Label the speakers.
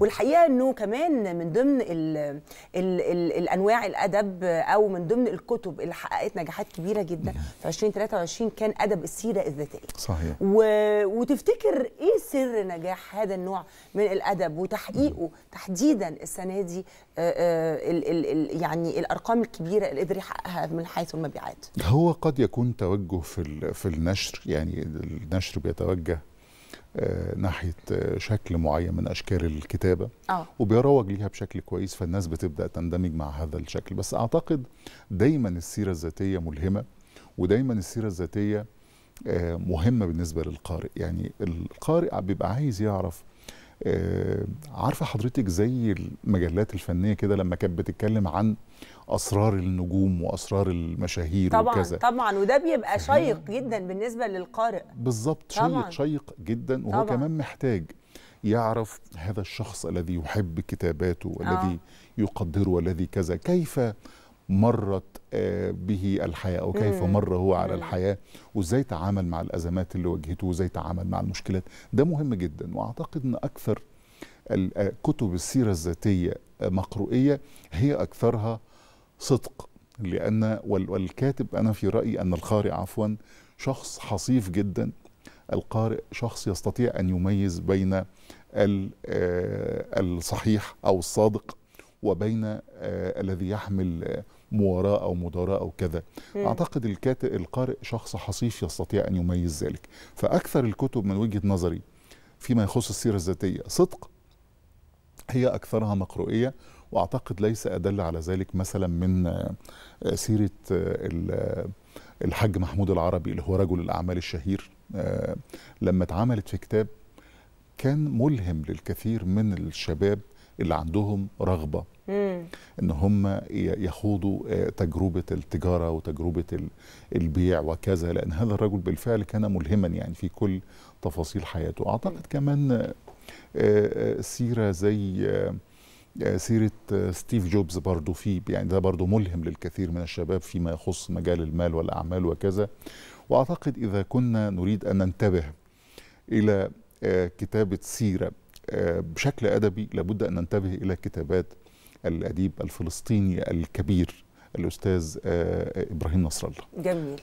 Speaker 1: والحقيقه انه كمان من ضمن الـ الـ الـ الانواع الادب او من ضمن الكتب اللي حققت نجاحات كبيره جدا في 2023 كان ادب السيره الذاتيه صحيح و... وتفتكر ايه سر نجاح هذا النوع من الادب وتحقيقه تحديدا السنه دي آه، آه، ال الـ الـ يعني الارقام الكبيره اللي قدر يحققها من حيث المبيعات
Speaker 2: هو قد يكون توجه في في النشر يعني النشر بيتوجه آه، ناحيه آه، شكل معين من اشكال الكتابه أوه. وبيروج ليها بشكل كويس فالناس بتبدا تندمج مع هذا الشكل بس اعتقد دايما السيره الذاتيه ملهمه ودايما السيره الذاتيه آه، مهمه بالنسبه للقارئ يعني القارئ بيبقى عايز يعرف آه، عارفه حضرتك زي المجلات الفنيه كده لما كانت بتتكلم عن اسرار النجوم واسرار المشاهير طبعا وكذا
Speaker 1: طبعا وده بيبقى شيق جدا بالنسبه للقارئ
Speaker 2: بالظبط شيق شيق جدا وهو طبعًا. كمان محتاج يعرف هذا الشخص الذي يحب كتاباته والذي آه. يقدره والذي كذا كيف مرت آه، به الحياة أو كيف مر هو على الحياة وإزاي تعامل مع الأزمات اللي واجهته وإزاي تعامل مع المشكلات ده مهم جدا وأعتقد أن أكثر آه، كتب السيرة الذاتية آه، مقروئية هي أكثرها صدق لأن والكاتب أنا في رأيي أن القارئ عفوا شخص حصيف جدا القارئ شخص يستطيع أن يميز بين الصحيح أو الصادق وبين آه، الذي يحمل آه، مواراة أو مداراة أو كذا م. أعتقد الكاتب القارئ شخص حصيف يستطيع أن يميز ذلك فأكثر الكتب من وجهة نظري فيما يخص السيرة الذاتية صدق هي أكثرها مقروئية وأعتقد ليس أدل على ذلك مثلا من آه، سيرة الحاج محمود العربي اللي هو رجل الأعمال الشهير لما اتعملت في كتاب كان ملهم للكثير من الشباب اللي عندهم رغبه ان هم يخوضوا آه، تجربه التجاره وتجربه البيع وكذا لان هذا الرجل بالفعل كان ملهما يعني في كل تفاصيل حياته اعتقد كمان آه، آه، سيره زي سيرة ستيف جوبز برضو في يعني ده برضو ملهم للكثير من الشباب فيما يخص مجال المال والأعمال وكذا وأعتقد إذا كنا نريد أن ننتبه إلى كتابة سيرة بشكل أدبي لابد أن ننتبه إلى كتابات الأديب الفلسطيني الكبير الأستاذ آه، إبراهيم نصر الله جميل